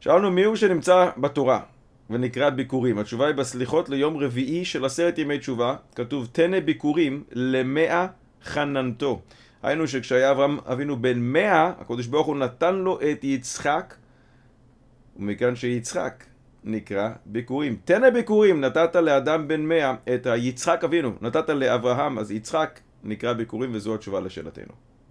שאלנו מי הוא שנמצא בתורה ונקרא ביקורים. התשובה היא בסליחות ליום רביעי של עשרת ימי תשובה, כתוב תנא ביקורים למאה חננתו. היינו שכשהיה אברהם אבינו בן מאה, הקדוש ברוך הוא נתן לו את יצחק, ומכאן שיצחק נקרא ביקורים. תנא ביקורים, נתת לאדם בן מאה את היצחק אבינו, נתת לאברהם, אז יצחק נקרא ביקורים, וזו התשובה לשאלתנו.